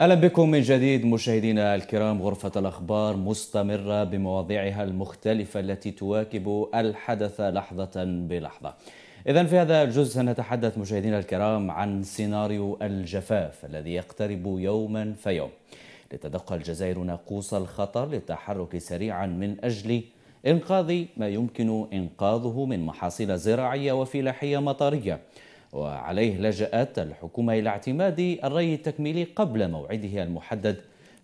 اهلا بكم من جديد مشاهدينا الكرام غرفه الاخبار مستمره بمواضيعها المختلفه التي تواكب الحدث لحظه بلحظه. اذا في هذا الجزء سنتحدث مشاهدينا الكرام عن سيناريو الجفاف الذي يقترب يوما فيوم. لتدق الجزائر ناقوس الخطر للتحرك سريعا من اجل انقاذ ما يمكن انقاذه من محاصيل زراعيه وفلاحيه مطريه. وعليه لجأت الحكومة إلى اعتماد الري التكميلي قبل موعده المحدد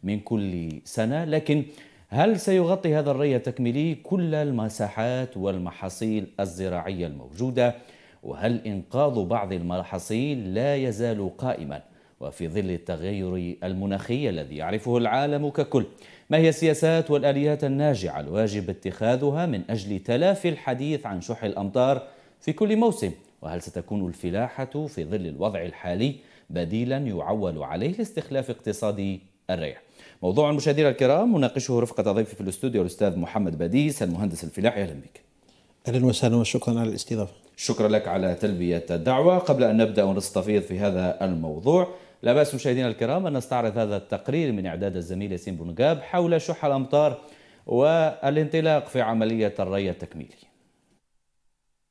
من كل سنة لكن هل سيغطي هذا الري التكميلي كل المساحات والمحاصيل الزراعية الموجودة؟ وهل إنقاذ بعض المحاصيل لا يزال قائما؟ وفي ظل التغير المناخي الذي يعرفه العالم ككل ما هي السياسات والآليات الناجعة الواجب اتخاذها من أجل تلافي الحديث عن شح الأمطار في كل موسم وهل ستكون الفلاحة في ظل الوضع الحالي بديلا يعول عليه لاستخلاف اقتصاد الريع موضوع المشاهدين الكرام مناقشه رفقة ضيفي في الاستوديو الأستاذ محمد باديس المهندس الفلاحي أهلا بك أهلا وسهلا وشكرا على الاستضافة شكرا لك على تلبية الدعوة قبل أن نبدأ ونستفيض في هذا الموضوع لا بأس مشاهدينا الكرام أن نستعرض هذا التقرير من إعداد الزميل ياسين بنقاب حول شح الأمطار والانطلاق في عملية الري التكميلي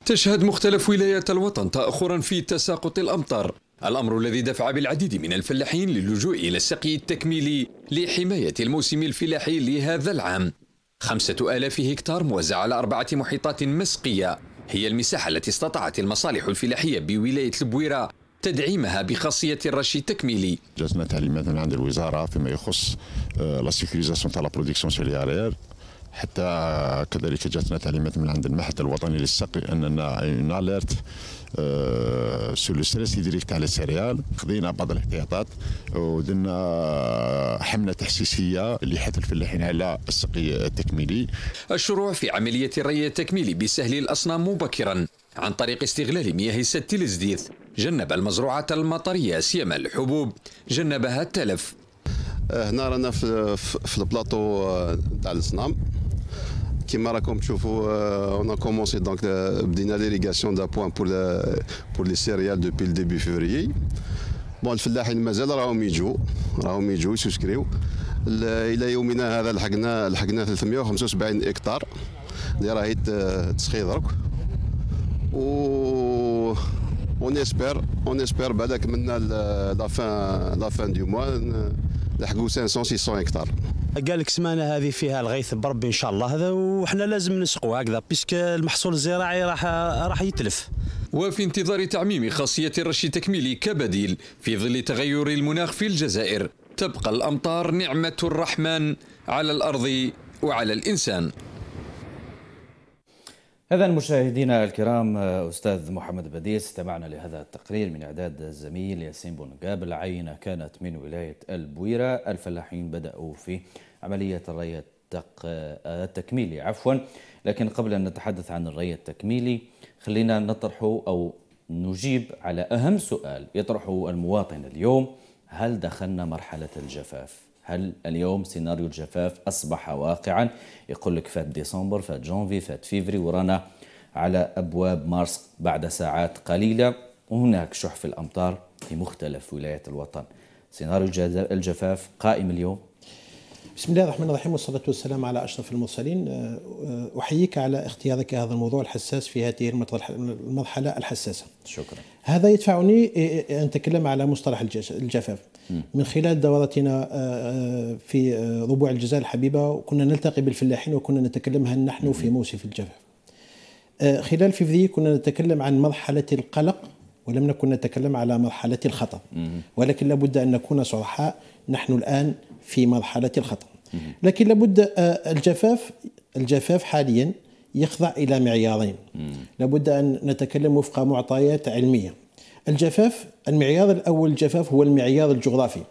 تشهد مختلف ولايات الوطن تأخرا في تساقط الأمطار الأمر الذي دفع بالعديد من الفلاحين للجوء إلى السقي التكميلي لحماية الموسم الفلاحي لهذا العام خمسة آلاف هكتار موزع على أربعة محيطات مسقية هي المساحة التي استطاعت المصالح الفلاحية بولاية البويرة تدعيمها بخاصيه الرش التكميلي. جاتنا تعليمات من عند الوزاره فيما يخص لا سيكريزاسيون تاع لا برودكسيون سيليارير حتى كذلك جاتنا تعليمات من عند المعهد الوطني للسقي اننا نالرت سو لو ستريس ديريكت على السريال خذينا بعض الاحتياطات ودرنا حمله تحسيسيه لحث الفلاحين على السقي التكميلي. الشروع في عمليه الري التكميلي بسهل الاصنام مبكرا عن طريق استغلال مياه الست الزديث جنب المزروعات المطريه سيما الحبوب جنبها التلف. آه، هنا رانا في البلاطو آه، تاع الصنام كما راكم تشوفوا اون كومونسي دونك بدينا ليريغاسيون دو بوان بور بور لي سيريال دوبي ديبي فيفري بون الفلاحين مازال راهم يجوا راهم يجوا يسكريو الى يومنا هذا لحقنا لحقنا 375 هكتار اللي راهي تسخي درك و اون اسبير اون اسبير بالك من لا فان لا فان دو موا لحقوا 500 600 هكتار قال لك سمانه هذه فيها الغيث بربي ان شاء الله هذا وحنا لازم نسقوا هكذا بيسك المحصول الزراعي راح راح يتلف وفي انتظار تعميم خاصيه الرش التكميلي كبديل في ظل تغير المناخ في الجزائر تبقى الامطار نعمه الرحمن على الارض وعلى الانسان إذا مشاهدينا الكرام أستاذ محمد بديس استمعنا لهذا التقرير من إعداد الزميل ياسين بونقاب العينة كانت من ولاية البويرة الفلاحين بدأوا في عملية الري التق... التكميلي عفوا لكن قبل أن نتحدث عن الري التكميلي خلينا نطرح أو نجيب على أهم سؤال يطرحه المواطن اليوم هل دخلنا مرحلة الجفاف؟ هل اليوم سيناريو الجفاف أصبح واقعا يقول لك فات ديسمبر فات جونفي فات فيفري ورانا على أبواب مارس بعد ساعات قليلة وهناك شح في الأمطار في مختلف ولايات الوطن سيناريو الجفاف قائم اليوم بسم الله الرحمن الرحيم والصلاة والسلام على أشرف المرسلين آه، آه، أحييك على اختيارك هذا الموضوع الحساس في هذه المرحلة الحساسة شكرا هذا يدفعني أن أتكلم على مصطلح الجفاف من خلال دورتنا آه، في ربوع الجزائر الحبيبة كنا نلتقي بالفلاحين وكنا نتكلم هل نحن في موسم الجفاف خلال فيفري كنا نتكلم عن مرحلة القلق ولم نكن نتكلم على مرحلة الخطر ولكن لابد أن نكون صرحاء نحن الآن في مرحلة الخطر لكن لابد آه، الجفاف الجفاف حاليا يخضع إلى معيارين لابد أن نتكلم وفق معطيات علمية الجفاف المعيار الأول الجفاف هو المعيار الجغرافي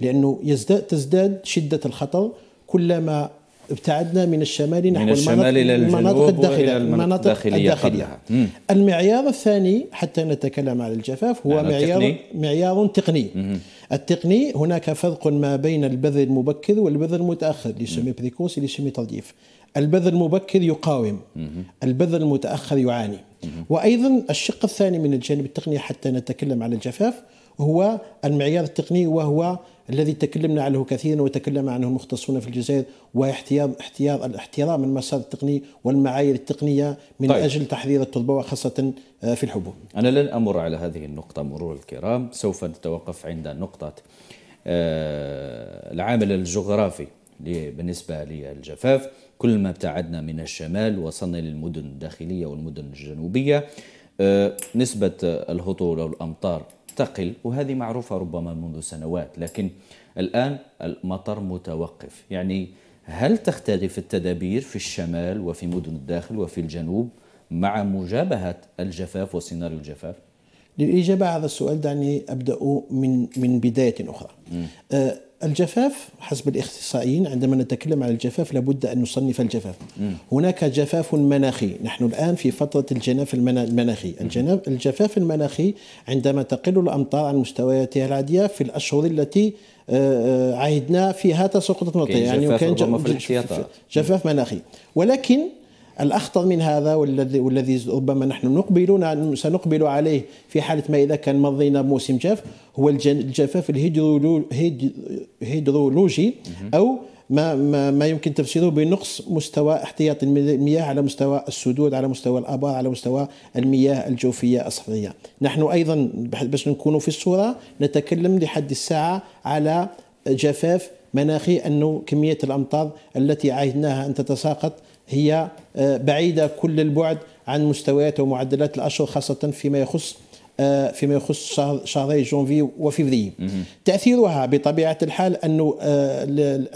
لأنه يزداد تزداد شدة الخطر كلما ابتعدنا من الشمال نحو من الشمال إلى المناطق الداخلية المناطق الداخلية, الداخلية. المعيار الثاني حتى نتكلم عن الجفاف هو معيار تقني. معيار تقني مم. التقني هناك فرق ما بين البذر المبكر والبذر المتأخر ليسمي بريكوس ليسمي تضييف البذر المبكر يقاوم مم. البذر المتأخر يعاني مم. وأيضا الشق الثاني من الجانب التقني حتى نتكلم عن الجفاف هو المعيار التقني وهو الذي تكلمنا عنه كثيرا وتكلم عنه المختصون في الجزائر احتياط احتياط الاحترام المسار التقني والمعايير التقنيه من طيب. اجل تحرير التربه وخاصه آه، في الحبوب. انا لن امر على هذه النقطه مرور الكرام، سوف نتوقف عند نقطه آه، العامل الجغرافي بالنسبه للجفاف، كل ما ابتعدنا من الشمال وصلنا للمدن الداخليه والمدن الجنوبيه آه، نسبه الهطول او الامطار تقل وهذه معروفة ربما منذ سنوات لكن الآن المطر متوقف يعني هل تختلف التدابير في الشمال وفي مدن الداخل وفي الجنوب مع مجابهة الجفاف وسيناريو الجفاف؟ للإجابة على السؤال دعني أبدأ من من بداية أخرى. الجفاف حسب الاختصائيين عندما نتكلم عن الجفاف لابد أن نصنف الجفاف م. هناك جفاف مناخي نحن الآن في فترة الجناف المناخي الجفاف المناخي عندما تقل الأمطار عن مستوياتها العادية في الأشهر التي آه، آه، عهدنا فيها تساقط المطر يعني كان جفاف, جفاف مناخي ولكن الأخطر من هذا والذي والذي ربما نحن نقبل سنقبل عليه في حالة ما إذا كان مضينا موسم جاف هو الجفاف الهيدرولوجي أو ما ما ما يمكن تفسيره بنقص مستوى احتياط المياه على مستوى السدود على مستوى الابار على مستوى المياه الجوفيه الصخريه. نحن ايضا باش نكونوا في الصوره نتكلم لحد الساعه على جفاف مناخي انه كميه الامطار التي عهدناها ان تتساقط هي آه، بعيدة كل البعد عن مستويات ومعدلات الأشهر خاصة فيما يخص آه، فيما يخص شهر شهري جونفي وفيفري تاثيرها بطبيعه الحال انه آه،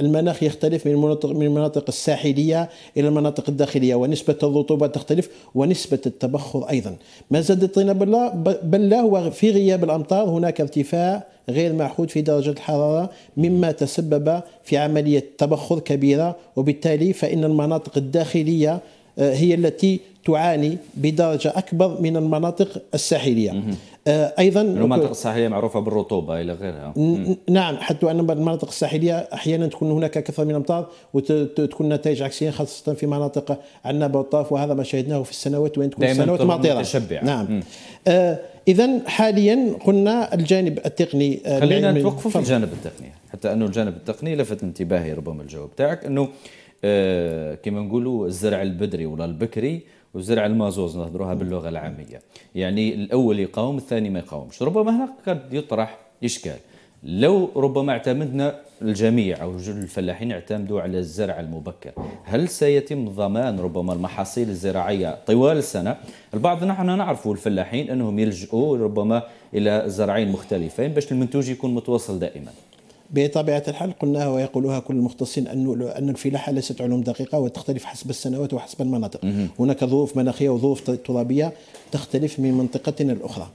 المناخ يختلف من المناطق من المناطق الساحليه الى المناطق الداخليه ونسبه الرطوبه تختلف ونسبه التبخر ايضا ما زاد الطين هو وفي غياب الامطار هناك ارتفاع غير معهود في درجة الحرارة مما تسبب في عملية تبخر كبيرة وبالتالي فإن المناطق الداخلية آه، هي التي تعاني بدرجه اكبر من المناطق الساحليه آه، ايضا يعني المناطق الساحليه معروفه بالرطوبه الى غيرها نعم حتى ان المناطق الساحليه احيانا تكون هناك كثره من الامطار وتكون نتائج عكسيه خاصه في مناطق عنابه والطرف وهذا ما شاهدناه في السنوات وين تكون السنوات ماطره متشبعه نعم آه، اذا حاليا قلنا الجانب التقني خلينا نتوقف في الجانب التقني حتى انه الجانب التقني لفت انتباهي ربما الجواب تاعك انه آه، كما نقولوا الزرع البدري ولا البكري وزرع المازوز نهضروها باللغه العاميه يعني الاول يقاوم الثاني ما يقاومش ربما هنا قد يطرح اشكال لو ربما اعتمدنا الجميع او الفلاحين اعتمدوا على الزرع المبكر هل سيتم ضمان ربما المحاصيل الزراعيه طوال السنه البعض نحن نعرف الفلاحين انهم يلجؤوا ربما الى زرعين مختلفين باش المنتوج يكون متواصل دائما بطبيعة الحال قلناها ويقولها كل المختصين أن أن الفلاحة ليست علوم دقيقة وتختلف حسب السنوات وحسب المناطق. هناك ظروف مناخية وظروف ترابية تختلف من منطقة إلى الأخرى.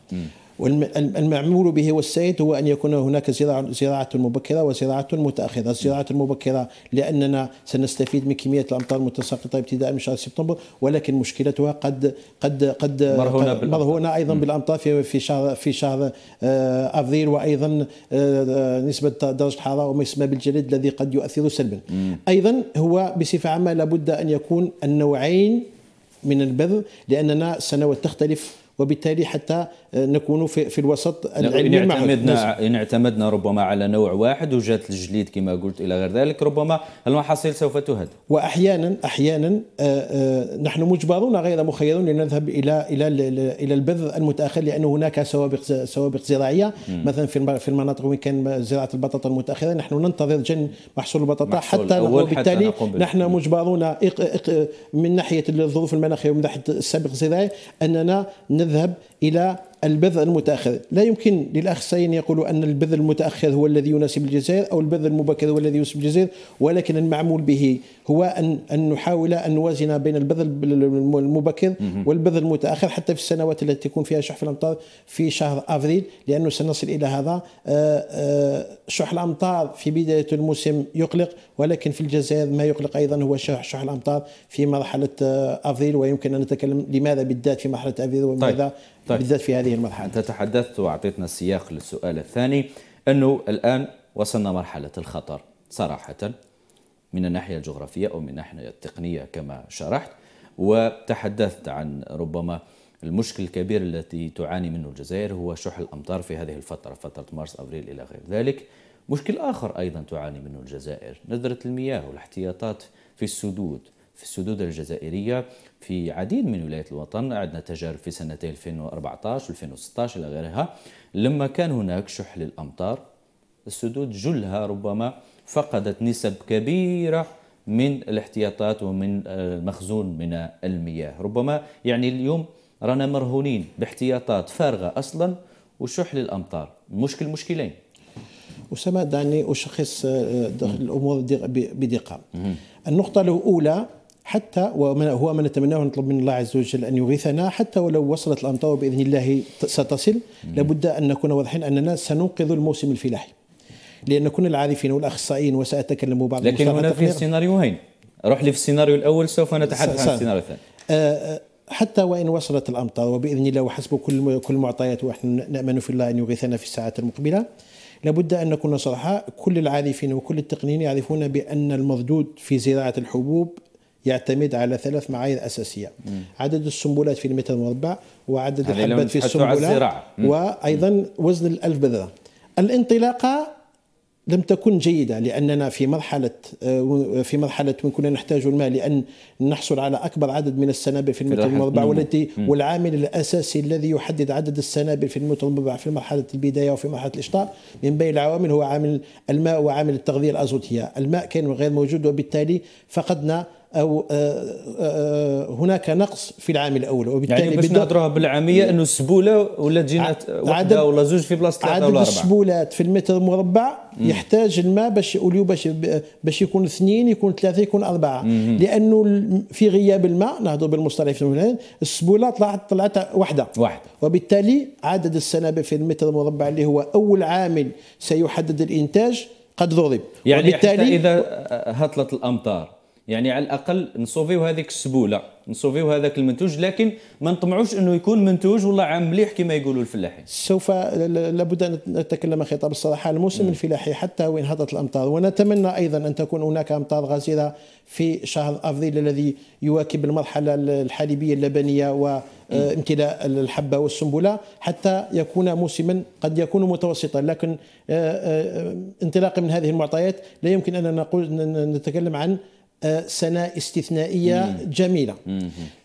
والمعمول به والسيد هو أن يكون هناك زراعة مبكرة وزراعة متأخرة الزراعة المبكرة لأننا سنستفيد من كمية الأمطار المتساقطة ابتداء من شهر سبتمبر ولكن مشكلتها قد قد قد مرهونة, أيضا م. بالأمطار في في شهر في شهر آه، افريل وأيضا آه، آه، نسبة درجة الحرارة وما يسمى بالجليد الذي قد يؤثر سلبا م. أيضا هو بصفة عامة لابد أن يكون النوعين من البر لأننا السنوات تختلف وبالتالي حتى نكون في, في الوسط العلمي إن اعتمدنا, إن اعتمدنا ربما على نوع واحد وجات الجليد كما قلت إلى غير ذلك ربما المحاصيل سوف تهد وأحيانا أحيانا آه، آه، نحن مجبرون غير مخيرون لنذهب إلى إلى إلى البذر المتأخر لأن هناك سوابق سوابق زراعية مثلا في في المناطق وين كان زراعة البطاطا المتأخرة نحن ننتظر جن محصول البطاطا محصول حتى وبالتالي نحن مجبرون من ناحية الظروف المناخية ومن ناحية السابق الزراعي أننا نذهب إلى البذر المتأخر لا يمكن للأخ سين يقول أن البذر المتأخر هو الذي يناسب الجزائر أو البذر المبكر هو الذي يناسب الجزائر ولكن المعمول به هو أن, أن نحاول أن نوازن بين البذر المبكر والبذر المتأخر حتى في السنوات التي تكون فيها شح في الأمطار في شهر أفريل لأنه سنصل إلى هذا آه، آه، شح الأمطار في بداية الموسم يقلق ولكن في الجزائر ما يقلق أيضا هو شح, شح الأمطار في مرحلة آه، أفريل ويمكن أن نتكلم لماذا بالذات في مرحلة أفريل وماذا طيب. طيب. بالذات في هذه المرحله انت تحدثت واعطيتنا السياق للسؤال الثاني انه الان وصلنا مرحله الخطر صراحه من الناحيه الجغرافيه او من الناحيه التقنيه كما شرحت وتحدثت عن ربما المشكل الكبير التي تعاني منه الجزائر هو شح الامطار في هذه الفتره فتره مارس ابريل الى غير ذلك مشكل اخر ايضا تعاني منه الجزائر نذره المياه والاحتياطات في السدود في السدود الجزائريه في عديد من ولايات الوطن عندنا تجارب في سنتي 2014 و2016 إلى غيرها لما كان هناك شح للأمطار السدود جلها ربما فقدت نسب كبيرة من الاحتياطات ومن آه، المخزون من المياه ربما يعني اليوم رانا مرهونين باحتياطات فارغة أصلا وشح للأمطار مشكل مشكلين أسامة دعني أشخص آه، الأمور بدقة النقطة الأولى حتى وهو ما نتمناه ونطلب من الله عز وجل ان يغيثنا حتى ولو وصلت الامطار باذن الله ستصل لابد ان نكون واضحين اننا سننقذ الموسم الفلاحي لان كنا العارفين والاخصائيين وساتكلم بعض لكن هنا في سيناريوهين روح لي في السيناريو الاول سوف نتحدث عن السيناريو الثاني آه،, أه حتى وان وصلت الامطار وباذن الله وحسب كل كل المعطيات ونحن نامن في الله ان يغيثنا في الساعات المقبله لابد ان نكون صراحة كل العارفين وكل التقنيين يعرفون بان المردود في زراعه الحبوب يعتمد على ثلاث معايير اساسيه مم. عدد السنبلات في المتر المربع وعدد يعني الحبات في السنبله وايضا وزن الالف بذره الانطلاقه لم تكن جيدة لأننا في مرحلة آه، في مرحلة من كنا نحتاج الماء لأن نحصل على أكبر عدد من السنابل في المتر المربع والتي والعامل الأساسي الذي يحدد عدد السنابل في المتر المربع في مرحلة البداية وفي مرحلة الإشطار من بين العوامل هو عامل الماء وعامل التغذية الأزوتية الماء كان غير موجود وبالتالي فقدنا او آه، آه، آه، هناك نقص في العام الاول وبالتالي يعني باش نهضروها بالعاميه انه السبوله ولا تجينا واحده ولا زوج في بلاصه ثلاثه ولا اربعه عدد السبولات في المتر المربع يحتاج الماء باش اوليو باش باش يكون اثنين يكون ثلاثه يكون اربعه مم. لانه في غياب الماء نهضر بالمصطلح في السبوله طلعت طلعت واحده واحده وبالتالي عدد السنابل في المتر المربع اللي هو اول عامل سيحدد الانتاج قد ضرب يعني وبالتالي حتى اذا هطلت الامطار يعني على الاقل نسوفيو هذيك السبوله نسوفيو هذاك المنتوج لكن ما نطمعوش انه يكون منتوج والله عام مليح كما يقولوا الفلاحين سوف لابد ان نتكلم خطاب الصراحه الموسم الفلاحي حتى وان هبطت الامطار ونتمنى ايضا ان تكون هناك امطار غزيره في شهر افريل الذي يواكب المرحله الحليبيه اللبنيه و امتلاء الحبة والسنبلة حتى يكون موسما قد يكون متوسطا لكن آه، آه، آه، انطلاقا من هذه المعطيات لا يمكن أن نقول نتكلم عن سنة استثنائية جميلة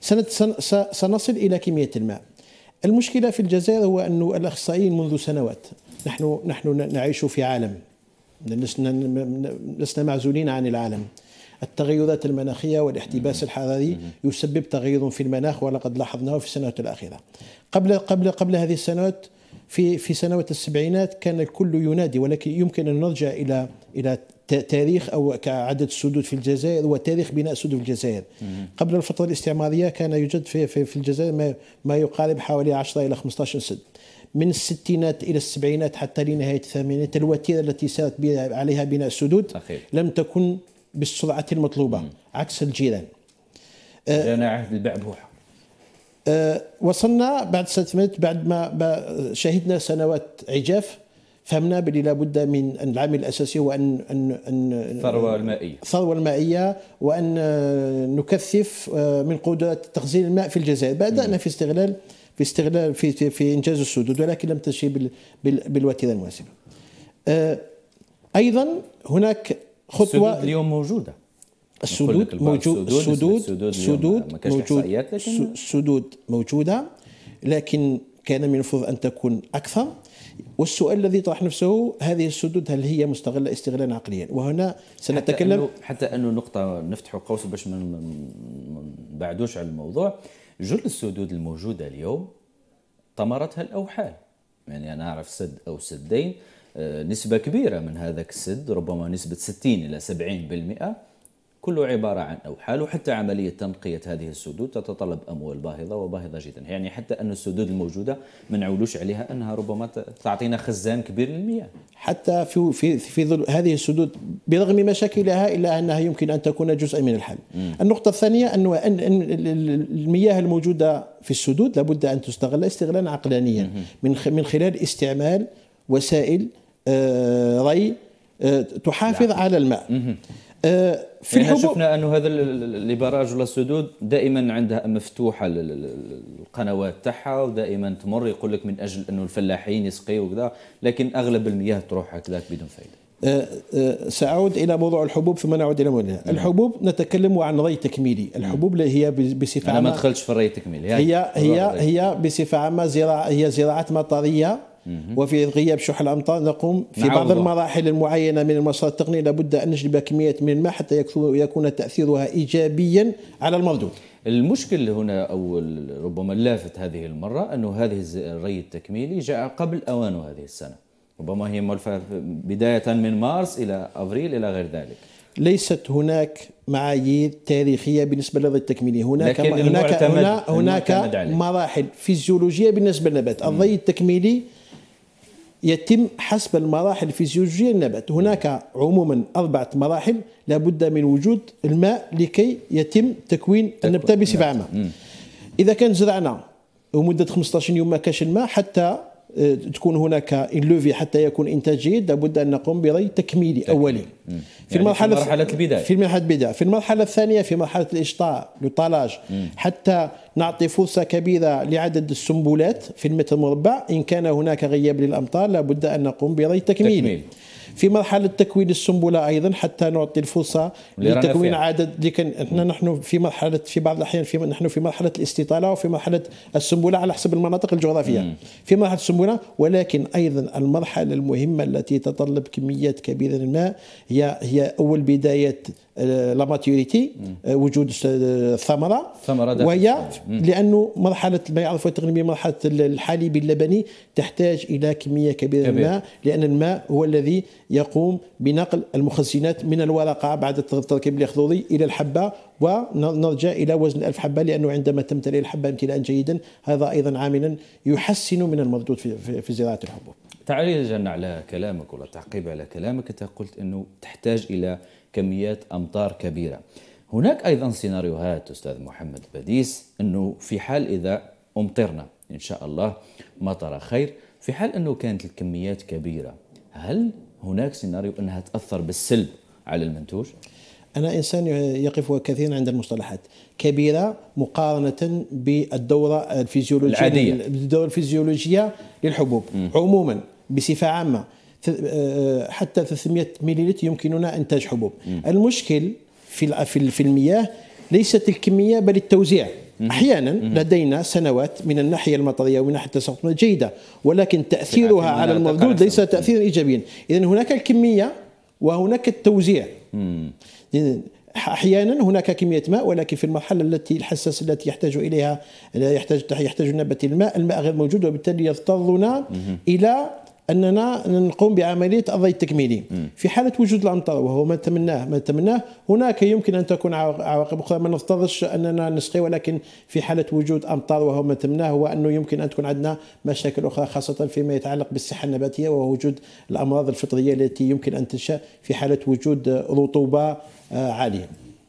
سنصل إلى كمية الماء المشكلة في الجزائر هو أن الأخصائيين منذ سنوات نحن نحن نعيش في عالم لسنا معزولين عن العالم التغيرات المناخية والاحتباس الحراري يسبب تغير في المناخ ولقد لاحظناه في السنوات الأخيرة قبل قبل قبل هذه السنوات في في سنوات السبعينات كان الكل ينادي ولكن يمكن ان نرجع الى الى تاريخ او كعدد السدود في الجزائر وتاريخ بناء سدود في الجزائر قبل الفتره الاستعماريه كان يوجد في في, في الجزائر ما, ما يقارب حوالي 10 الى 15 سد من الستينات الى السبعينات حتى لنهايه الثمانينات الوتيره التي سارت عليها بناء السدود أخير. لم تكن بالسرعه المطلوبه مم. عكس الجيران جانا عهد البعبوحه آه، وصلنا بعد سنة بعد ما شهدنا سنوات عجاف فهمنا بلي لابد من العامل الاساسي هو ان ان ان الثروه المائيه الثروه المائيه وان نكثف آه، من قدرات تخزين الماء في الجزائر بدانا في استغلال في استغلال في في انجاز السدود ولكن لم تشي بالوتيره المناسبه آه، ايضا هناك خطوه السدود اليوم موجوده السدود موجود السدود السدود موجود السدود موجوده لكن كان من المفروض ان تكون اكثر والسؤال الذي طرح نفسه هذه السدود هل هي مستغله استغلالا عقليا وهنا سنتكلم حتى انه, حتى أنه نقطه نفتح قوس باش ما نبعدوش على الموضوع جل السدود الموجوده اليوم ثمرتها الاوحال يعني انا اعرف سد او سدين آه، نسبه كبيره من هذاك السد ربما نسبه 60 الى 70% كله عبارة عن أوحال وحتى عملية تنقية هذه السدود تتطلب أموال باهظة وباهظة جدا يعني حتى أن السدود الموجودة ما نعولوش عليها أنها ربما تعطينا خزان كبير للمياه حتى في في في ظل هذه السدود برغم مشاكلها إلا أنها يمكن أن تكون جزء من الحل م. النقطة الثانية أن المياه الموجودة في السدود لابد أن تستغل استغلالا عقلانيا من من خلال استعمال وسائل آه، ري آه، تحافظ على الماء آه، في يعني الحبوب شفنا انه هذا لي ولا السدود دائما عندها مفتوحه القنوات تاعها ودائما تمر يقول لك من اجل انه الفلاحين يسقيوا وكذا لكن اغلب المياه تروح هكذاك بدون فائده آه، آه، سأعود إلى موضوع الحبوب ثم نعود إلى موضوع الحبوب نتكلم عن ري تكميلي الحبوب اللي هي بصفة عامة أنا ما دخلتش في الري التكميلي هي هي هي بصفة عامة زراعة هي زراعات مطرية وفي غياب شح الامطار نقوم في نعم، بعض المراحل المعينه من المسار التقني لابد ان نجلب كميه من الماء حتى يكون تاثيرها ايجابيا على المردود المشكل هنا او ربما اللافت هذه المره انه هذه الري التكميلي جاء قبل اوانه هذه السنه ربما هي ملفه بدايه من مارس الى افريل الى غير ذلك ليست هناك معايير تاريخيه بالنسبه للري التكميلي هناك هناك هناك, هناك مراحل فيزيولوجيه بالنسبه للنبات الري التكميلي يتم حسب المراحل الفيزيولوجية للنبات هناك عموما أربعة مراحل لابد من وجود الماء لكي يتم تكوين النبتة بصفة عامة إذا كان زرعنا ومدة 15 يوم ما كاش الماء حتى تكون هناك لوفي حتى يكون انتاج جيد لابد ان نقوم بري تكميلي اولي يعني في المرحله في مرحله البدايه في مرحله البدايه في المرحله الثانيه في مرحله الاشطاء لطلاج حتى نعطي فرصه كبيره لعدد السنبلات في المتر المربع ان كان هناك غياب للامطار لابد ان نقوم بري تكميلي تكميل. في مرحله تكوين السنبله ايضا حتى نعطي الفرصه لتكوين عدد لكن احنا نحن في مرحله في بعض الاحيان في نحن في مرحله الاستطاله وفي مرحله السنبله على حسب المناطق الجغرافيه مم. في مرحله السنبله ولكن ايضا المرحله المهمه التي تتطلب كميات كبيره من الماء هي هي اول بدايه آه، لا ماتيوريتي آه، وجود الثمره ثمره وهي لانه مرحله ما البيع والتقنيه مرحله الحليب اللبني تحتاج الى كميه كبيره من الماء لان الماء هو الذي يقوم بنقل المخزنات من الورقه بعد التركيب الاخضري الى الحبه ونرجع الى وزن ألف حبه لانه عندما تمتلئ الحبه امتلاء جيدا هذا ايضا عاملا يحسن من المردود في, في زراعه الحبوب. تعليقا على كلامك ولا تعقيب على كلامك انت قلت انه تحتاج الى كميات أمطار كبيرة هناك أيضا سيناريوهات أستاذ محمد بديس أنه في حال إذا أمطرنا إن شاء الله مطر خير في حال أنه كانت الكميات كبيرة هل هناك سيناريو أنها تأثر بالسلب على المنتوج؟ أنا إنسان يقف كثيرا عند المصطلحات كبيرة مقارنة بالدورة الفيزيولوجية العادية الدورة الفيزيولوجية للحبوب م. عموما بصفة عامة آه، حتى 300 ملل يمكننا انتاج حبوب المشكل في في المياه ليست الكميه بل التوزيع احيانا لدينا سنوات من الناحيه المطريه ومن ناحيه التساقط جيده ولكن تاثيرها على المردود ليس تاثيرا ايجابيا اذا هناك الكميه وهناك التوزيع احيانا هناك كميه ماء ولكن في المرحله التي الحساسه التي يحتاج اليها يحتاج يحتاج النبات الماء الماء غير موجود وبالتالي يضطرنا الى اننا نقوم بعمليه الضي التكميلي في حاله وجود الامطار وهو ما نتمناه ما نتمناه هناك يمكن ان تكون عواقب اخرى ما نفترضش اننا نسقي ولكن في حاله وجود امطار وهو ما نتمناه هو انه يمكن ان تكون عندنا مشاكل اخرى خاصه فيما يتعلق بالصحه النباتيه ووجود الامراض الفطريه التي يمكن ان تنشا في حاله وجود رطوبه آه، عاليه.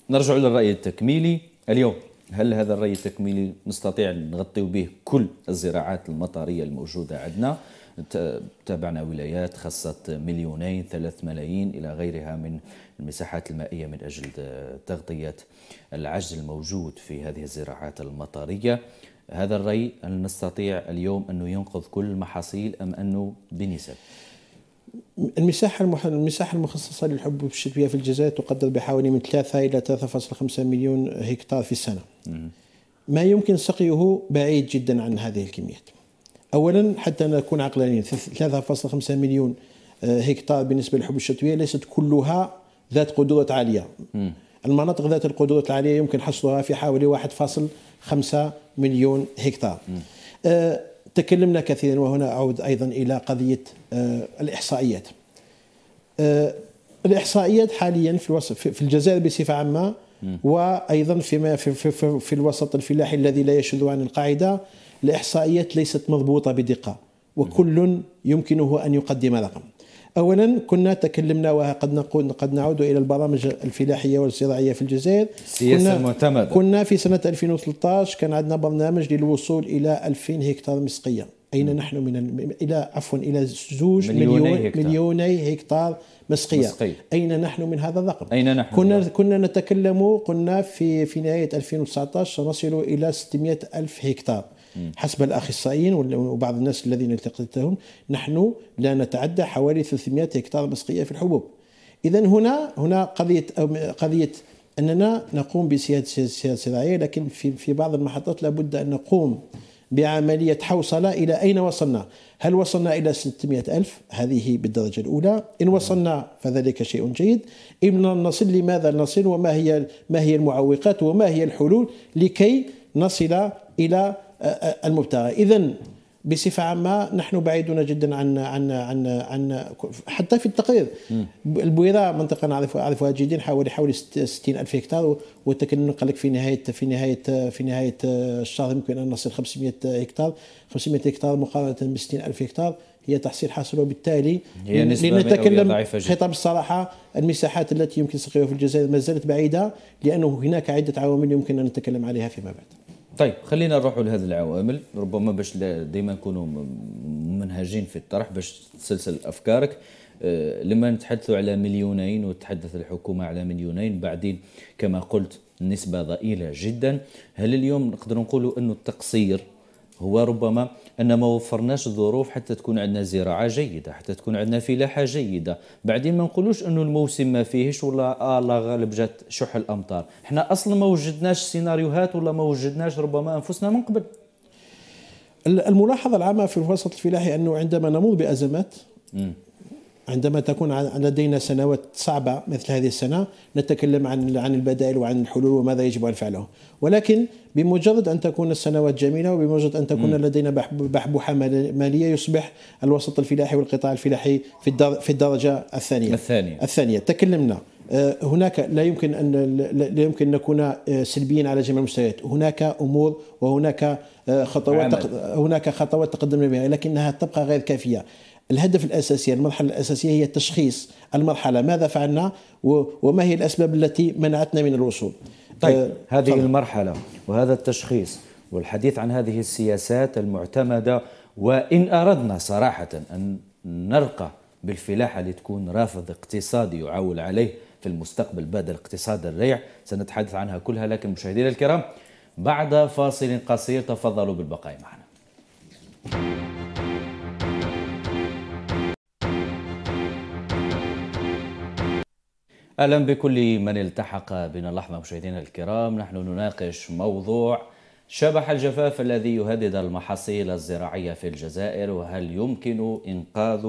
نرجع للراي التكميلي اليوم هل هذا الري التكميلي نستطيع نغطي به كل الزراعات المطريه الموجوده عندنا؟ تابعنا ولايات خصت مليونين ثلاث ملايين إلى غيرها من المساحات المائية من أجل تغطية العجز الموجود في هذه الزراعات المطرية هذا الري هل نستطيع اليوم أنه ينقذ كل المحاصيل أم أنه بنسب؟ المساحة المح... المساحة المخصصة للحبوب الشتوية في الجزائر تقدر بحوالي من 3 إلى 3.5 مليون هكتار في السنة. ما يمكن سقيه بعيد جدا عن هذه الكميات. اولا حتى نكون عقلانيين 3.5 مليون آه، هكتار بالنسبه للحبوب الشتويه ليست كلها ذات قدرات عاليه م. المناطق ذات القدرات العاليه يمكن حصرها في حوالي 1.5 مليون هكتار آه تكلمنا كثيرا وهنا اعود ايضا الى قضيه آه الاحصائيات آه الاحصائيات حاليا في الوسط في الجزائر بصفه عامه وايضا فيما في, في, في, في الوسط الفلاحي الذي لا يشذ عن القاعده الإحصائيات ليست مضبوطة بدقة وكل يمكنه أن يقدم رقم اولا كنا تكلمنا وقد نقول قد نعود الى البرامج الفلاحيه والزراعيه في الجزائر السياسه المعتمده كنا في سنه 2013 كان عندنا برنامج للوصول الى 2000 هكتار مسقيه اين نحن من الى عفوا الى زوج مليوني مليون هكتار. مليوني هكتار مسقيه مسقي. اين نحن من هذا الرقم اين نحن كنا نحن. كنا نتكلم قلنا في في نهايه 2019 سنصل الى 600 الف هكتار حسب الأخصائيين وبعض الناس الذين التقيتهم نحن لا نتعدى حوالي 300 هكتار مسقية في الحبوب إذا هنا هنا قضية قضية أننا نقوم بسياسة زراعية لكن في في بعض المحطات لابد أن نقوم بعملية حوصلة إلى أين وصلنا هل وصلنا إلى 600 ألف هذه بالدرجة الأولى إن وصلنا فذلك شيء جيد إن لم نصل لماذا نصل وما هي ما هي المعوقات وما هي الحلول لكي نصل إلى المبتغى اذا بصفه عامه نحن بعيدون جدا عن عن عن عن حتى في التقرير البويره منطقه نعرف اعرفها جيدا حوالي حوالي 60 الف هكتار وتكلم قال لك في نهايه في نهايه في نهايه الشهر يمكن ان نصل 500 هكتار 500 هكتار مقارنه ب 60 الف هكتار هي تحصيل حاصل وبالتالي لنتكلم خطاب الصراحه المساحات التي يمكن سقيها في الجزائر ما زالت بعيده لانه هناك عده عوامل يمكن ان نتكلم عليها فيما بعد طيب خلينا نروحوا لهذه العوامل ربما باش ديما نكونوا منهجين في الطرح باش تسلسل افكارك آه، لما نتحدثوا على مليونين وتحدث الحكومه على مليونين بعدين كما قلت نسبه ضئيله جدا هل اليوم نقدر نقولوا انه التقصير هو ربما ان ما وفرناش الظروف حتى تكون عندنا زراعه جيده حتى تكون عندنا فلاحه جيده بعدين ما نقولوش انه الموسم ما فيهش ولا الله غالب جات شح الامطار احنا اصلا ما وجدناش سيناريوهات ولا ما وجدناش ربما انفسنا من قبل الملاحظه العامه في الوسط الفلاحي انه عندما نمر بازمات عندما تكون لدينا سنوات صعبة مثل هذه السنة نتكلم عن عن البدائل وعن الحلول وماذا يجب أن فعله ولكن بمجرد أن تكون السنوات جميلة وبمجرد أن تكون لدينا بحبوحة مالية يصبح الوسط الفلاحي والقطاع الفلاحي في في الدرجة الثانية الثانية الثانية تكلمنا آه، هناك لا يمكن ان لا يمكن ان نكون آه، سلبيين على جميع المستويات، هناك امور وهناك آه، خطوات هناك خطوات تقدمنا بها لكنها تبقى غير كافيه، الهدف الأساسي المرحلة الأساسية هي تشخيص المرحلة ماذا فعلنا وما هي الأسباب التي منعتنا من الوصول طيب آه هذه طبعا. المرحلة وهذا التشخيص والحديث عن هذه السياسات المعتمدة وإن أردنا صراحة أن نرقى بالفلاحة لتكون رافض اقتصادي يعول عليه في المستقبل بدل اقتصاد الريع سنتحدث عنها كلها لكن مشاهدينا الكرام بعد فاصل قصير تفضلوا بالبقاء معنا اهلا بكل من التحق بنا اللحظه مشاهدينا الكرام نحن نناقش موضوع شبح الجفاف الذي يهدد المحاصيل الزراعيه في الجزائر وهل يمكن انقاذ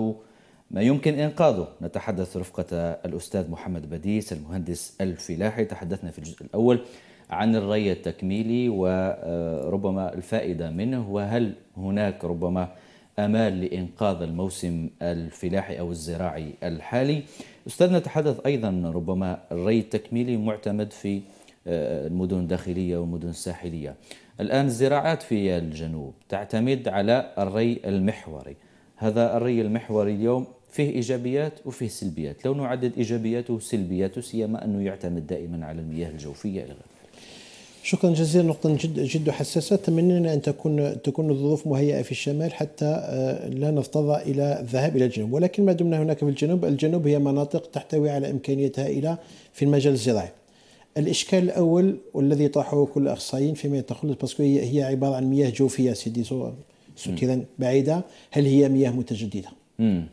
ما يمكن انقاذه نتحدث رفقه الاستاذ محمد بديس المهندس الفلاحي تحدثنا في الجزء الاول عن الري التكميلي وربما الفائده منه وهل هناك ربما امال لانقاذ الموسم الفلاحي او الزراعي الحالي استاذ نتحدث أيضا ربما الري التكميلي معتمد في آه، المدن الداخلية والمدن الساحلية الآن الزراعات في الجنوب تعتمد على الري المحوري هذا الري المحوري اليوم فيه إيجابيات وفيه سلبيات لو نعدد إيجابياته وسلبياته سيما أنه يعتمد دائما على المياه الجوفية إلى غيره شكرا جزيلا نقطة جد, جد حساسة تمنينا أن تكون تكون الظروف مهيئة في الشمال حتى آه، لا نضطر إلى الذهاب إلى الجنوب ولكن ما دمنا هناك في الجنوب الجنوب هي مناطق تحتوي على إمكانيات هائلة في المجال الزراعي الإشكال الأول والذي طرحه كل الأخصائيين فيما يتخلص باسكو هي عبارة عن مياه جوفية سيدي سو بعيدة هل هي مياه متجددة؟ مم.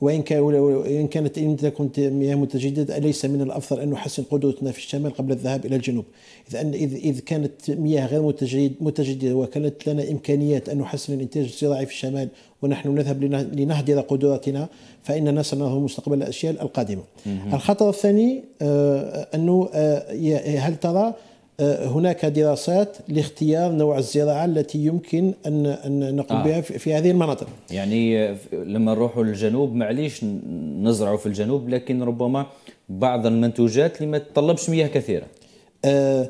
وإن, كان وإن كانت إن تكن مياه متجددة أليس من الأفضل أن نحسن قدوتنا في الشمال قبل الذهاب إلى الجنوب إذ, اذا إذ, كانت مياه غير متجدد متجددة وكانت لنا إمكانيات أن نحسن الإنتاج الزراعي في الشمال ونحن نذهب لنهدر قدراتنا فإننا سنرى مستقبل الاشياء القادمة الخطر الثاني آه، أنه آه، هل ترى هناك دراسات لاختيار نوع الزراعه التي يمكن ان نقوم آه. بها في هذه المناطق. يعني لما نروحوا للجنوب معليش نزرعوا في الجنوب لكن ربما بعض المنتوجات اللي ما تطلبش مياه كثيره. آه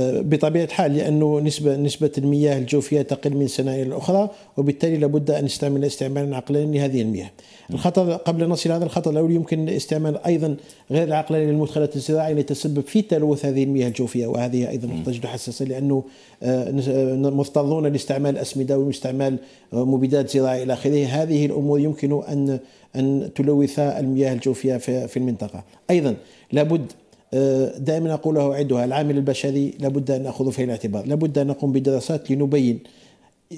بطبيعه الحال لانه نسبه نسبه المياه الجوفيه تقل من سنه الى الاخرى وبالتالي لابد ان نستعمل استعمالا عقلانيا لهذه المياه. الخطر قبل ان نصل هذا الخطر الاول يمكن استعمال ايضا غير العقلاني للمدخلات الزراعيه لتسبب في تلوث هذه المياه الجوفيه وهذه ايضا نقطه حساسه لانه آه، آه، مضطرون لاستعمال اسمده واستعمال آه، مبيدات زراعيه الى اخره، هذه الامور يمكن ان ان تلوث المياه الجوفيه في المنطقه. ايضا لابد دائما اقولها له أعدها العامل البشري لابد أن نأخذه في الاعتبار لابد أن نقوم بدراسات لنبين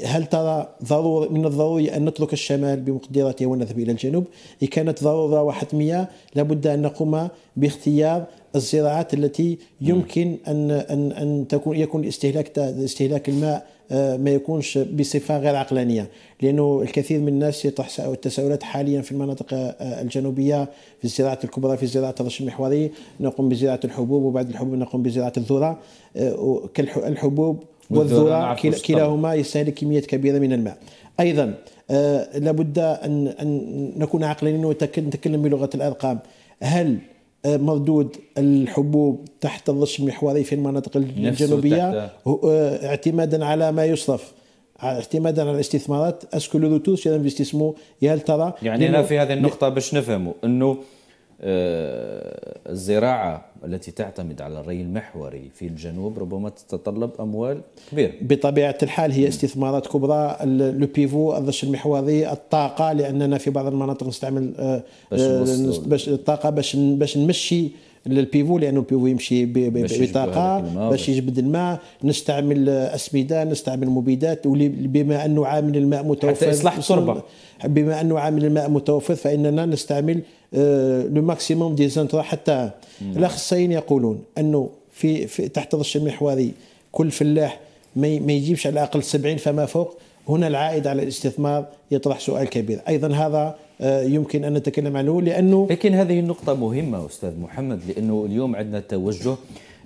هل ترى ضرورة من الضروري أن نترك الشمال بمقدرته ونذهب إلى الجنوب إن كانت ضرورة وحتمية لابد أن نقوم باختيار الزراعات التي يمكن أن أن أن تكون يكون استهلاك استهلاك الماء آه، ما يكونش بصفه غير عقلانيه لانه الكثير من الناس يطرح التساؤلات حاليا في المناطق آه، الجنوبيه في الزراعه الكبرى في زراعة الرش المحوري نقوم بزراعه الحبوب وبعد الحبوب نقوم بزراعه الذره آه، الحبوب والذره كلاهما يستهلك كميات كبيره من الماء ايضا لابد ان نكون عقلانيين ونتكلم بلغه الارقام هل آه، مردود الحبوب تحت الرش محوري في المناطق الجنوبية آه، اعتمادا على ما يصرف اعتمادا على الاستثمارات اسكو لو تو سي انفستيسمون يا هل ترى يعني انا في هذه النقطة باش نفهموا انه آه، الزراعة التي تعتمد على الري المحوري في الجنوب ربما تتطلب أموال كبيرة بطبيعة الحال هي استثمارات كبرى لو بيفو الرش المحوري الطاقة لأننا في بعض المناطق نستعمل آه، باش, آه، باش الطاقة باش باش نمشي للبيفو لانه البيفو يمشي بطاقه باش يجبد الماء نستعمل اسمده نستعمل مبيدات بما انه عامل الماء متوفر حتى اصلاح التربه بما انه عامل الماء متوفر فاننا نستعمل لو ماكسيموم ديزانترا حتى الاخصائيين يقولون انه في, في تحت الرش المحوري كل فلاح ما يجيبش على الاقل 70 فما فوق هنا العائد على الاستثمار يطرح سؤال كبير ايضا هذا آه، يمكن ان نتكلم عنه لانه لكن هذه النقطه مهمه استاذ محمد لانه اليوم عندنا توجه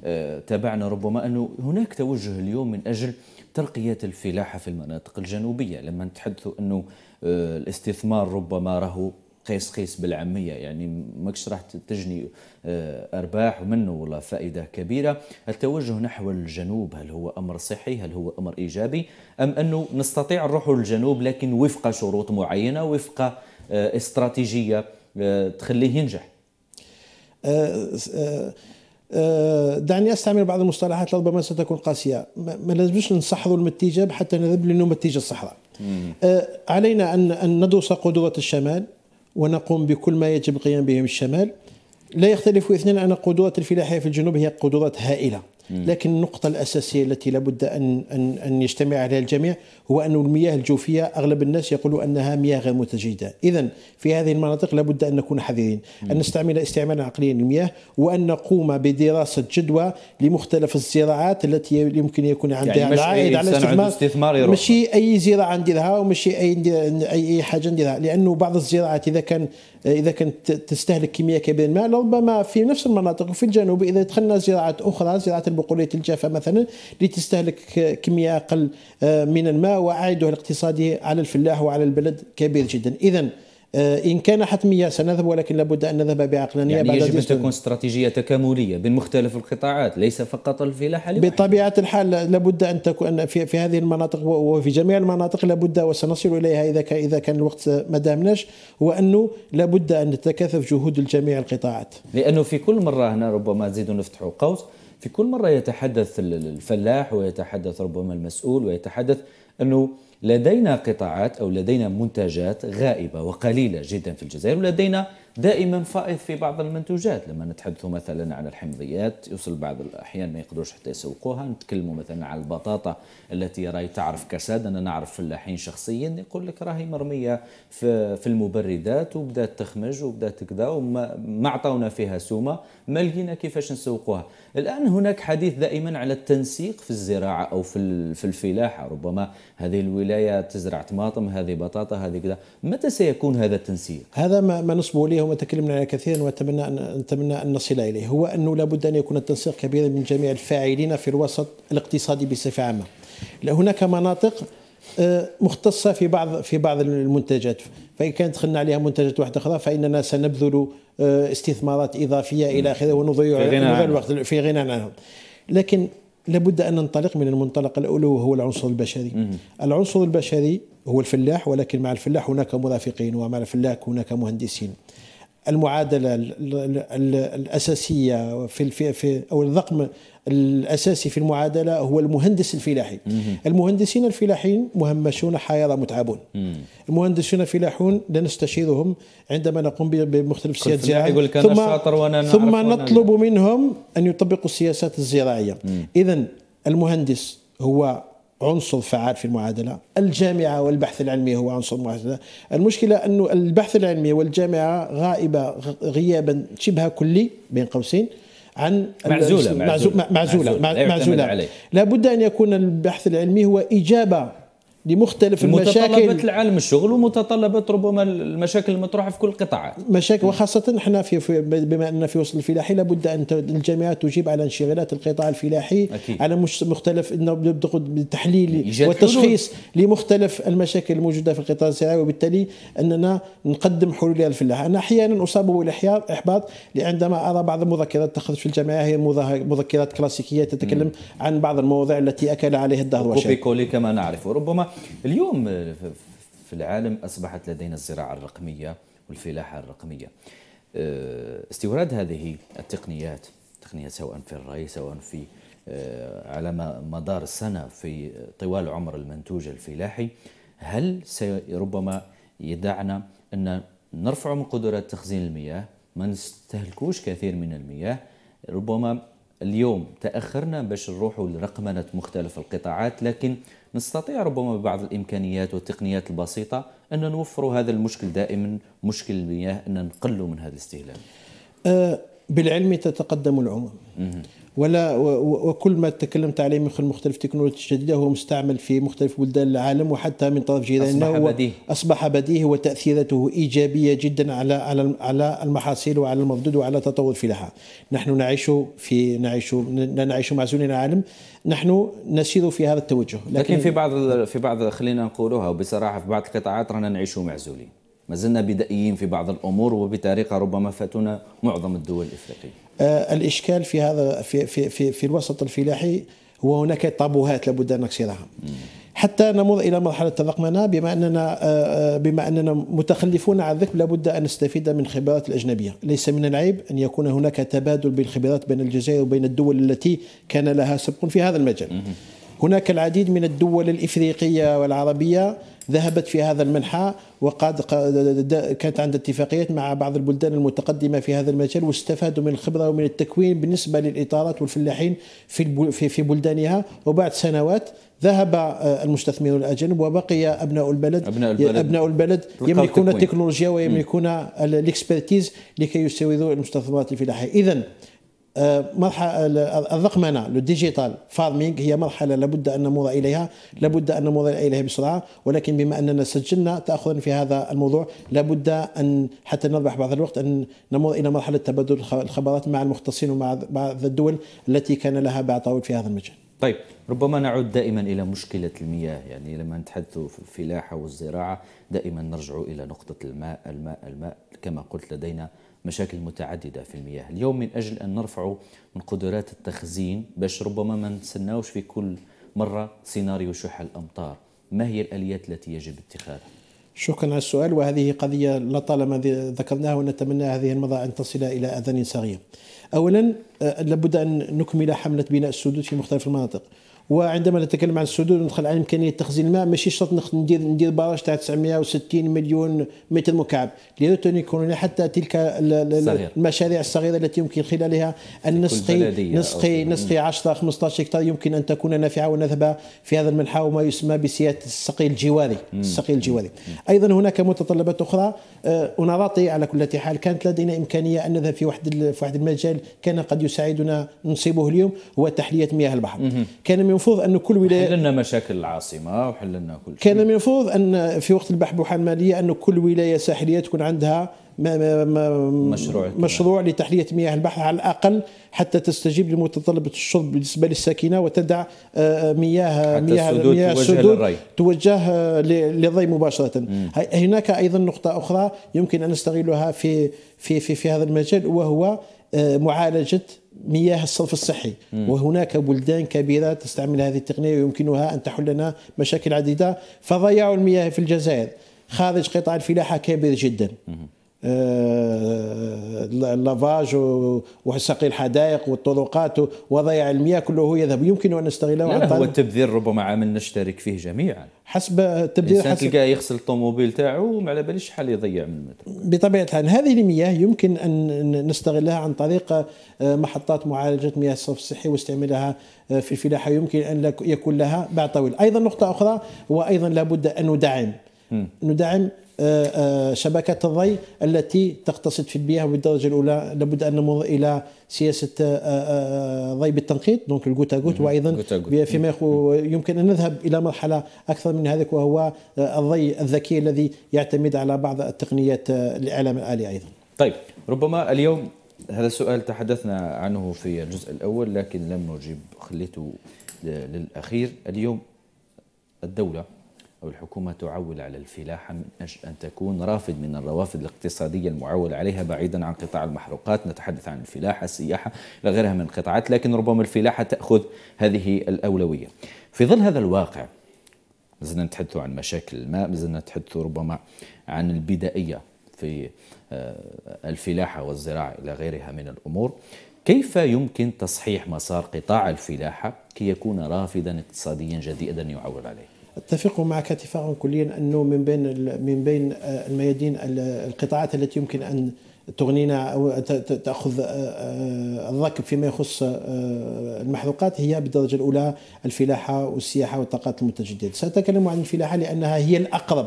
آه، تابعنا ربما انه هناك توجه اليوم من اجل ترقيه الفلاحه في المناطق الجنوبيه لما نتحدثوا انه آه، الاستثمار ربما راهو قيس قيس بالعاميه يعني ماكش راح تجني آه، ارباح منه ولا فائده كبيره التوجه نحو الجنوب هل هو امر صحي هل هو امر ايجابي ام انه نستطيع نروح للجنوب لكن وفق شروط معينه وفق آه، استراتيجيه آه، تخليه ينجح دعني استعمل بعض المصطلحات ربما ستكون قاسيه ما لازمش نصحوا المتيجه حتى نذهب للمتيجه الصحراء علينا ان ندرس قدوه الشمال ونقوم بكل ما يجب القيام به الشمال لا يختلف اثنان ان قدرات الفلاحيه في الجنوب هي قدرات هائله لكن النقطة الأساسية التي لابد أن أن أن يجتمع عليها الجميع هو أن المياه الجوفية أغلب الناس يقولوا أنها مياه غير متجددة إذا في هذه المناطق لابد أن نكون حذرين أن نستعمل استعمالا عقليا للمياه وأن نقوم بدراسة جدوى لمختلف الزراعات التي يمكن يكون عندها يعني العائد على استثمار, استثمار ماشي أي زراعة نديرها وماشي أي أي حاجة نديرها لأنه بعض الزراعات إذا كان اذا كنت تستهلك كميه كبيره من الماء ربما في نفس المناطق وفي الجنوب اذا دخلنا زراعات اخرى زراعه البقوليه الجافه مثلا لتستهلك كميه اقل آه، من الماء وعائده الاقتصادي على الفلاح وعلى البلد كبير جدا اذا آه، إن كان حتميا سنذهب ولكن لابد أن نذهب بعقلانية يعني بعد يجب أن تكون استراتيجية تكاملية بين مختلف القطاعات ليس فقط الفلاحة بطبيعة الحال لابد أن تكون في, في هذه المناطق وفي جميع المناطق لابد وسنصل إليها إذا كان, إذا كان الوقت ما دامناش هو أنه لابد أن تتكاثف جهود الجميع القطاعات لأنه في كل مرة هنا ربما نزيد نفتح قوس في كل مرة يتحدث الفلاح ويتحدث ربما المسؤول ويتحدث أنه لدينا قطاعات أو لدينا منتجات غائبة وقليلة جدا في الجزائر ولدينا دائما فائض في بعض المنتوجات لما نتحدثوا مثلا عن الحمضيات يوصل بعض الاحيان ما يقدروش حتى يسوقوها نتكلموا مثلا على البطاطا التي راهي تعرف كساد انا نعرف فلاحين شخصيا يقول لك راهي مرميه في, المبردات وبدات تخمج وبدات كذا وما عطونا فيها سومه ما لقينا كيفاش نسوقوها الان هناك حديث دائما على التنسيق في الزراعه او في في الفلاحه ربما هذه الولايه تزرع طماطم هذه بطاطا هذه كذا متى سيكون هذا التنسيق هذا ما نصبوا ليه وتكلمنا عنه كثيرا واتمنى ان نتمنى ان نصل اليه هو انه لابد ان يكون التنسيق كبيرا من جميع الفاعلين في الوسط الاقتصادي بصفه عامه هناك مناطق آه، مختصة في بعض في بعض المنتجات فإن كانت دخلنا عليها منتجات واحدة أخرى فإننا سنبذل آه، استثمارات إضافية إلى آخره ونضيع الوقت في غنى عنهم لكن لابد أن ننطلق من المنطلق الأول وهو العنصر البشري العنصر البشري هو الفلاح ولكن مع الفلاح هناك مرافقين ومع الفلاح هناك مهندسين المعادله الاساسيه في في, او الرقم الاساسي في المعادله هو المهندس الفلاحي المهندسين الفلاحين مهمشون حيره متعبون المهندسون الفلاحون لا نستشيرهم عندما نقوم بمختلف السياسات الزراعيه ثم وأنا ثم نطلب منهم ان يطبقوا السياسات الزراعيه اذا المهندس هو عنصر فعال في المعادله، الجامعه والبحث العلمي هو عنصر معادله، المشكله أن البحث العلمي والجامعه غائبه غيابا شبه كلي بين قوسين عن معزوله معزوله معزوله, معزولة, معزولة, معزولة, معزولة, معزولة, معزولة, معزولة, معزولة لابد ان يكون البحث العلمي هو اجابه لمختلف المشاكل متطلبات العالم الشغل ومتطلبات ربما المشاكل المطروحه في كل قطاع مشاكل وخاصه احنا في, في بما اننا في وسط الفلاحي لابد ان الجامعات تجيب على انشغالات القطاع الفلاحي أكيد. على مختلف انه بالتحليل والتشخيص حلول. لمختلف المشاكل الموجوده في القطاع الزراعي وبالتالي اننا نقدم حلول للفلاح انا احيانا اصاب بالاحباط عندما ارى بعض المذكرات تخرج في الجامعه هي مذكرات كلاسيكيه تتكلم عن بعض المواضيع التي اكل عليها الدهر وشاء كما نعرف وربما اليوم آه، في العالم أصبحت لدينا الزراعة الرقمية والفلاحة الرقمية آه، استورد هذه التقنيات تقنيات سواء في الري سواء في آه، على مدار السنة في طوال عمر المنتوج الفلاحي هل ربما يدعنا أن نرفع من قدرات تخزين المياه ما نستهلكوش كثير من المياه ربما اليوم تأخرنا باش نروحوا لرقمنة مختلف القطاعات لكن نستطيع ربما ببعض الإمكانيات والتقنيات البسيطة أن نوفر هذا المشكل دائما مشكل المياه أن نقلوا من هذا الاستهلاك أه، بالعلم تتقدم العمر. ولا وكل ما تكلمت عليه من خلال مختلف التكنولوجيا الجديده هو مستعمل في مختلف بلدان العالم وحتى من طرف جيراننا اصبح بديهي اصبح بديهي وتاثيراته ايجابيه جدا على على على المحاصيل وعلى المردود وعلى تطور فلاحه. نحن نعيش في نعيش نعيش معزولين عن العالم نحن نسير في هذا التوجه لكن, لكن في بعض في بعض خلينا نقولها وبصراحه في بعض القطاعات رانا نعيش معزولين ما زلنا بدائيين في بعض الامور وبطريقه ربما فاتونا معظم الدول الافريقيه آه، الاشكال في هذا في في في, في الوسط الفلاحي هو هناك طابوهات لابد ان نكسرها حتى نمر الى مرحله الرقمنة بما اننا آه، آه، بما اننا متخلفون عن الذكر لابد ان نستفيد من الخبرات الاجنبيه، ليس من العيب ان يكون هناك تبادل بالخبرات بين الجزائر وبين الدول التي كان لها سبق في هذا المجال. هناك العديد من الدول الافريقيه والعربيه ذهبت في هذا المنحى وقد كانت عندها اتفاقيات مع بعض البلدان المتقدمة في هذا المجال واستفادوا من الخبرة ومن التكوين بالنسبة للإطارات والفلاحين في في بلدانها وبعد سنوات ذهب آه، المستثمرون الاجانب وبقي ابناء البلد ابناء البلد, أبناء البلد يملكون التكنولوجيا ويملكون الاكسبرتيز لكي يستوردوا المستثمرات الفلاحيه اذا مرحله الرقمنه ديجيتال فارمينغ هي مرحله لابد ان نمر اليها لابد ان نمر اليها بسرعه ولكن بما اننا سجلنا تاخرا في هذا الموضوع لابد ان حتى نربح بعض الوقت ان نمر الى مرحله تبادل الخبرات مع المختصين ومع بعض الدول التي كان لها باع طويل في هذا المجال. طيب ربما نعود دائما الى مشكله المياه يعني لما نتحدث في الفلاحه والزراعه دائما نرجع الى نقطه الماء الماء الماء كما قلت لدينا مشاكل متعددة في المياه اليوم من أجل أن نرفع من قدرات التخزين باش ربما ما نتسناوش في كل مرة سيناريو شح الأمطار ما هي الآليات التي يجب اتخاذها؟ شكرا على السؤال وهذه قضية لطالما ذكرناها ونتمنى هذه المرة أن تصل إلى أذان صغير أولا آه، لابد أن نكمل حملة بناء السدود في مختلف المناطق وعندما نتكلم عن السدود ندخل على امكانيه تخزين الماء ماشي شرط ندير ندير باراج تاع 960 مليون متر مكعب لان يكون حتى تلك المشاريع الصغيره التي يمكن خلالها ان نسقي نسقي نسقي 10 15 هكتار يمكن ان تكون نافعه ونذهب في هذا المنحى وما يسمى بسياده السقي الجواري السقي الجواري ايضا هناك متطلبات اخرى ونراطي آه، على كل حال كانت لدينا امكانيه ان نذهب في واحد في واحد المجال كان قد يساعدنا نصيبه اليوم هو تحليه مياه البحر كان من المفروض أن كل ولاية حللنا مشاكل العاصمة وحللنا كل شيء كان المفروض أن في وقت البحبوحة المالية أن كل ولاية ساحلية تكون عندها ما ما ما مشروع مشروع لتحليه مياه البحر على الاقل حتى تستجيب لمتطلبات الشرب بالنسبه للساكنه وتدع آه، مياه مياه السدود مياه السدود توجه آه، للري مباشره مم. هناك ايضا نقطه اخرى يمكن ان نستغلها في في في, في هذا المجال وهو آه، معالجه مياه الصرف الصحي مم. وهناك بلدان كبيرة تستعمل هذه التقنية ويمكنها أن تحل لنا مشاكل عديدة فضياع المياه في الجزائر خارج قطاع الفلاحة كبير جدا مم. اللافاج آه، وسقي الحدائق والطرقات وضياع المياه كله يذهب يمكن ان نستغله لا, هو التبذير ربما عمل نشترك فيه جميعا حسب التبذير حسب تلقاه يغسل الطوموبيل تاعه وما على باليش شحال يضيع من المتر بطبيعه الحال هذه المياه يمكن ان نستغلها عن طريق آه، محطات معالجه مياه الصرف الصحي واستعمالها آه، في الفلاحه يمكن ان يكون لها باع طويل ايضا نقطه اخرى وايضا لابد ان ندعم ندعم شبكات الري التي تقتصد في المياه بالدرجه الاولى لابد ان نمر الى سياسه الري آه، آه، آه، بالتنقيط دونك الجوتا جوت وايضا فيما يمكن ان نذهب الى مرحله اكثر من هذا وهو الري الذكي الذي يعتمد على بعض التقنيات الاعلام الالي ايضا. طيب ربما اليوم هذا السؤال تحدثنا عنه في الجزء الاول لكن لم نجيب خليته للاخير اليوم الدوله أو الحكومة تعول على الفلاحة من أجل أن تكون رافد من الروافد الاقتصادية المعول عليها بعيدا عن قطاع المحروقات نتحدث عن الفلاحة السياحة لغيرها غيرها من القطاعات لكن ربما الفلاحة تأخذ هذه الأولوية في ظل هذا الواقع مازلنا نتحدث عن مشاكل الماء مازلنا نتحدث ربما عن البدائية في آه، الفلاحة والزراعة إلى غيرها من الأمور كيف يمكن تصحيح مسار قطاع الفلاحة كي يكون رافدا اقتصاديا جديدا يعول عليه اتفق معك اتفاقا كليا انه من بين من بين آه، الميادين القطاعات التي يمكن ان تغنينا او تاخذ آه، آه، الركب فيما يخص المحروقات هي بالدرجه الاولى الفلاحه والسياحه والطاقات المتجدده، ساتكلم عن الفلاحه لانها هي الاقرب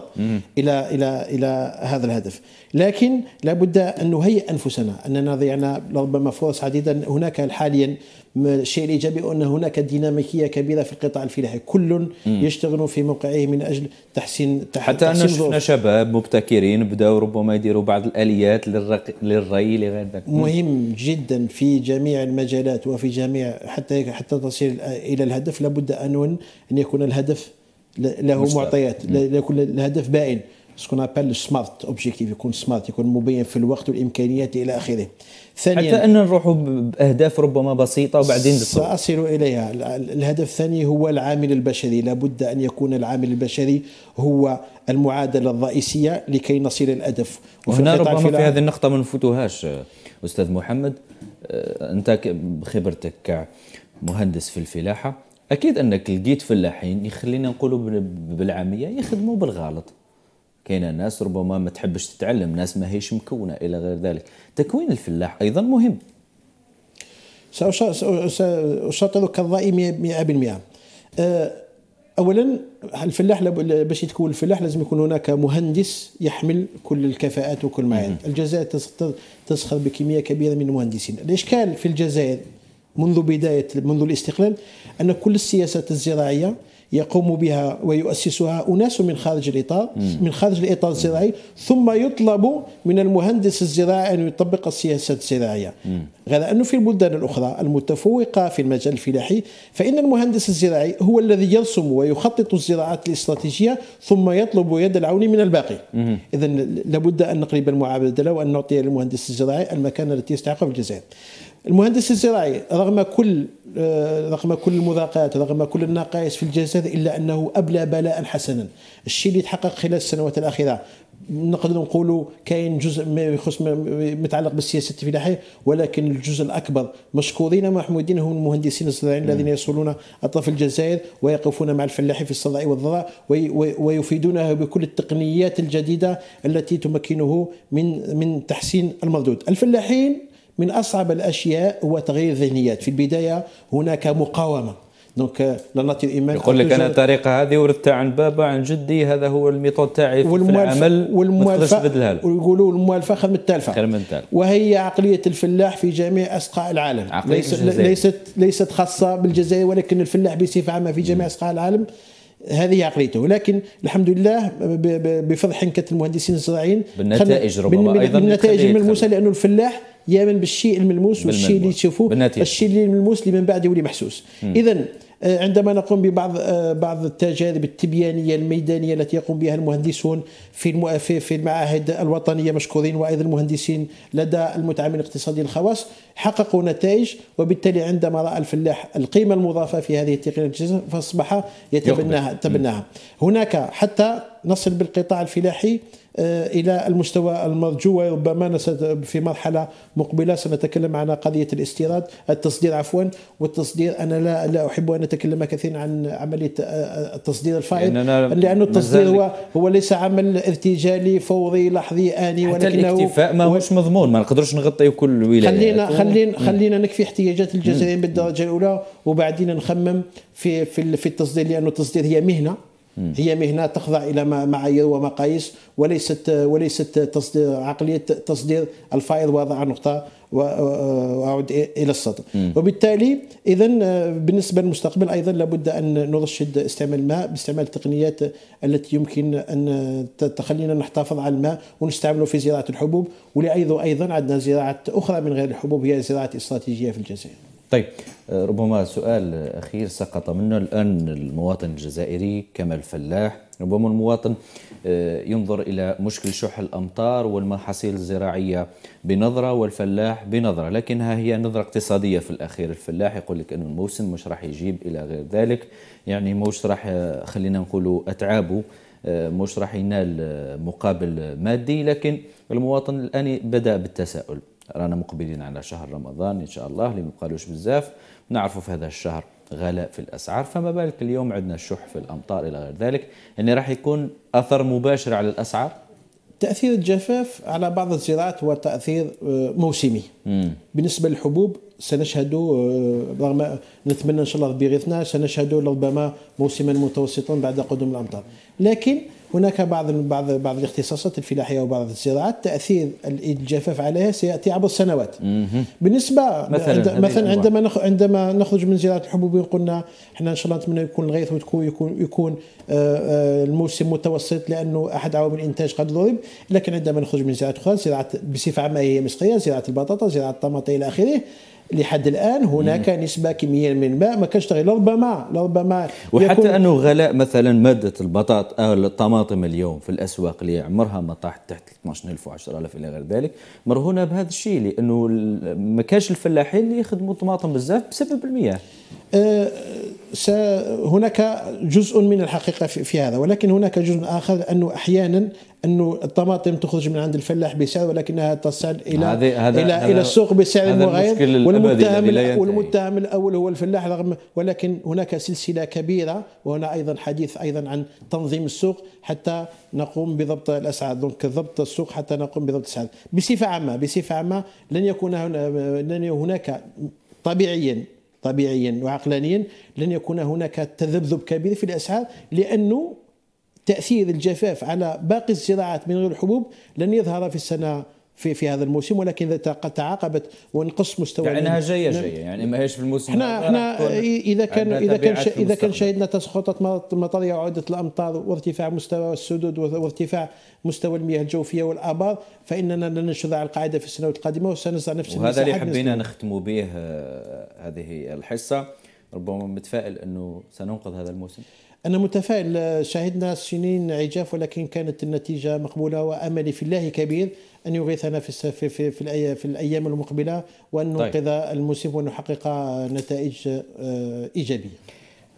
الى الى الى, هذا الهدف، لكن لابد ان نهيئ انفسنا اننا ضيعنا لربما فرص عديده هناك حاليا الشيء الايجابي ان هناك ديناميكيه كبيره في القطاع الفلاحي كل يشتغل في موقعه من اجل تحسين حتى انه شفنا شباب مبتكرين بداوا ربما يديروا بعض الاليات للري لغير ذلك مهم جدا في جميع المجالات وفي جميع حتى حتى تصل الى الهدف لابد ان ان يكون الهدف له مشترك. معطيات يكون الهدف بائن سكون ابل سمارت اوبجيكتيف يكون سمارت يكون مبين في الوقت والامكانيات الى اخره ثانيا حتى ان نروحوا باهداف ربما بسيطه وبعدين ساصل اليها الهدف الثاني هو العامل البشري لابد ان يكون العامل البشري هو المعادله الرئيسيه لكي نصل الهدف وهنا ربما في, في هذه النقطه ما نفوتوهاش استاذ محمد أه، انت بخبرتك كمهندس في الفلاحه اكيد انك لقيت فلاحين يخلينا نقولوا بالعاميه يخدموا بالغلط كاينه ناس ربما ما تحبش تتعلم ناس ما هيش مكونه الى غير ذلك تكوين الفلاح ايضا مهم ساشطرك الراي 100% أه، اولا الفلاح باش يتكون الفلاح لازم يكون هناك مهندس يحمل كل الكفاءات وكل ما الجزائر تسخر بكميه كبيره من المهندسين الاشكال في الجزائر منذ بدايه منذ الاستقلال ان كل السياسات الزراعيه يقوم بها ويؤسسها أناس من خارج الإطار من خارج الإطار الزراعي ثم يطلب من المهندس الزراعي أن يطبق السياسات الزراعية غير أنه في البلدان الأخرى المتفوقة في المجال الفلاحي فإن المهندس الزراعي هو الذي يرسم ويخطط الزراعات الاستراتيجية ثم يطلب يد العون من الباقي إذا لابد أن نقلب المعادلة وأن نعطي للمهندس الزراعي المكان التي يستحقه في الجزائر المهندس الزراعي رغم كل آه، رغم كل المذاقات رغم كل النقائص في الجسد الا انه ابلى بلاء حسنا الشيء اللي تحقق خلال السنوات الاخيره نقدر نقولوا كاين جزء ما يخص متعلق بالسياسه الفلاحيه ولكن الجزء الاكبر مشكورين محمودين هم المهندسين الزراعيين الذين يصلون اطراف الجزائر ويقفون مع الفلاحين في الصدع والضراء ويفيدونه بكل التقنيات الجديده التي تمكنه من من تحسين المردود الفلاحين من أصعب الأشياء هو تغيير الذهنيات في البداية هناك مقاومة دونك لا لناتي الايمان يقول لك انا الطريقه هذه وردتها عن بابا عن جدي هذا هو الميثود تاعي في العمل والموالفه ويقولوا الموالفه خدمة التالفه التالفه وهي عقليه الفلاح في جميع اصقاع العالم عقلية ليست ليست خاصه بالجزائر ولكن الفلاح بصفه عامه في جميع اصقاع العالم هذه عقليته ولكن الحمد لله بفضل حنكه المهندسين الزراعيين بالنتائج ربما من ايضا بالنتائج الملموسه لانه الفلاح يامن بالشيء الملموس والشيء اللي تشوفوه الشيء اللي الملموس اللي من بعد يولي محسوس اذا آه، عندما نقوم ببعض آه، بعض التجارب التبيانيه الميدانيه التي يقوم بها المهندسون في في المعاهد الوطنيه مشكورين وايضا المهندسين لدى المتعامل الاقتصادي الخواص حققوا نتائج وبالتالي عندما راى الفلاح القيمه المضافه في هذه التقنيه فاصبح يتبناها يتبناها هناك حتى نصل بالقطاع الفلاحي آه، الى المستوى المرجو وربما في مرحله مقبله سنتكلم عن قضيه الاستيراد التصدير عفوا والتصدير انا لا لا احب ان اتكلم كثيرا عن عمليه آه، آه، التصدير الفائض لأننا لانه التصدير هو هو ليس عمل ارتجالي فوري لحظي اني ولكنه حتى الاكتفاء ماهوش مضمون ما نقدروش نغطيو كل الولايات خلينا خلينا خلينا نكفي احتياجات الجزائريين بالدرجه الاولى وبعدين نخمم في في في التصدير لانه التصدير هي مهنه هي مهنه تخضع الى معايير ومقاييس وليست وليست تصدير عقليه تصدير الفائض وضع نقطه واعود الى السطر وبالتالي اذا بالنسبه للمستقبل ايضا لابد ان نرشد استعمال الماء باستعمال التقنيات التي يمكن ان تخلينا نحتفظ على الماء ونستعمله في زراعه الحبوب ولايضا ايضا عندنا زراعه اخرى من غير الحبوب هي زراعه استراتيجيه في الجزائر طيب آه، ربما سؤال أخير سقط منا الآن المواطن الجزائري كما الفلاح ربما المواطن آه، ينظر إلى مشكل شح الأمطار والمحاصيل الزراعية بنظرة والفلاح بنظرة لكنها هي نظرة اقتصادية في الأخير الفلاح يقول لك ان الموسم مش راح يجيب إلى غير ذلك يعني مش راح آه، خلينا نقولوا أتعابه مش راح ينال مقابل مادي لكن المواطن الآن بدأ بالتساؤل رانا مقبلين على شهر رمضان إن شاء الله اللي ما بقالوش بزاف نعرفوا في هذا الشهر غلاء في الأسعار فما بالك اليوم عندنا الشح في الأمطار إلى غير ذلك أن يعني راح يكون أثر مباشر على الأسعار تأثير الجفاف على بعض الزراعات هو تأثير آه، موسمي مم. بالنسبة للحبوب سنشهد آه، رغم نتمنى إن شاء الله بغيثنا سنشهد ربما موسما متوسطا بعد قدوم الأمطار لكن هناك بعض بعض بعض الاختصاصات الفلاحيه وبعض الزراعات تاثير الجفاف عليها سياتي عبر السنوات مم. بالنسبه مثلا مثلا عندما عندما نخرج من زراعه الحبوب قلنا احنا ان شاء الله نتمنى يكون الغيث ويكون يكون, يكون آه، آه، الموسم متوسط لانه احد عوامل الانتاج قد ضرب لكن عندما نخرج من زراعه اخرى زراعه بصفه عامه هي مسقيه زراعه البطاطا زراعه الطماطم الى اخره لحد الان هناك مم. نسبه كميه من الماء ما كتشتغل لربما لربما وحتى يكون انه غلاء مثلا ماده البطاط او آه، الطماطم اليوم في الاسواق اللي عمرها ما طاحت تحت 12000 و10000 الى غير ذلك مرهونه بهذا الشيء لانه ما كانش الفلاحين اللي يخدموا الطماطم بزاف بسبب المياه أه هناك جزء من الحقيقه في, في هذا ولكن هناك جزء اخر انه احيانا انه الطماطم تخرج من عند الفلاح بسعر ولكنها تصل الى هذي هذا الى الى السوق بسعر مغاير والمتهم والمتهم الاول هو الفلاح رغم ولكن هناك سلسله كبيره وهنا ايضا حديث ايضا عن تنظيم السوق حتى نقوم بضبط الاسعار دونك ضبط السوق حتى نقوم بضبط الاسعار بصفه عامه بصفه عامه لن يكون لن هناك طبيعيا طبيعيا وعقلانيا لن يكون هناك تذبذب كبير في الاسعار لانه تاثير الجفاف على باقي الزراعات من غير الحبوب لن يظهر في السنه في في هذا الموسم ولكن اذا تعاقبت ونقص مستوى يعني انها جايه جايه يعني ما هيش في الموسم احنا احنا اذا كان اذا كان اذا كان شهدنا تسخطت مطريه وعوده الامطار وارتفاع مستوى السدود وارتفاع مستوى المياه الجوفيه والابار فاننا لن نشرع القاعده في السنوات القادمه وسنزرع نفس وهذا اللي حبينا نختم به آه، هذه الحصه ربما متفائل انه سننقذ هذا الموسم أنا متفائل شهدنا سنين عجاف ولكن كانت النتيجة مقبولة وأملي في الله كبير أن يغيثنا في في في, في, في الأيام المقبلة وأن طيب. ننقذ طيب. الموسم ونحقق نتائج آه، إيجابية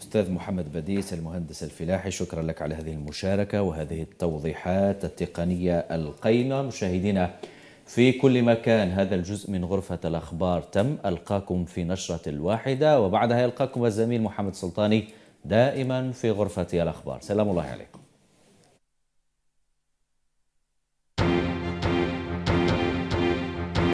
أستاذ محمد بديس المهندس الفلاحي شكرا لك على هذه المشاركة وهذه التوضيحات التقنية القيمة مشاهدينا في كل مكان هذا الجزء من غرفة الأخبار تم ألقاكم في نشرة الواحدة وبعدها يلقاكم الزميل محمد سلطاني دائما في غرفة الأخبار سلام الله عليكم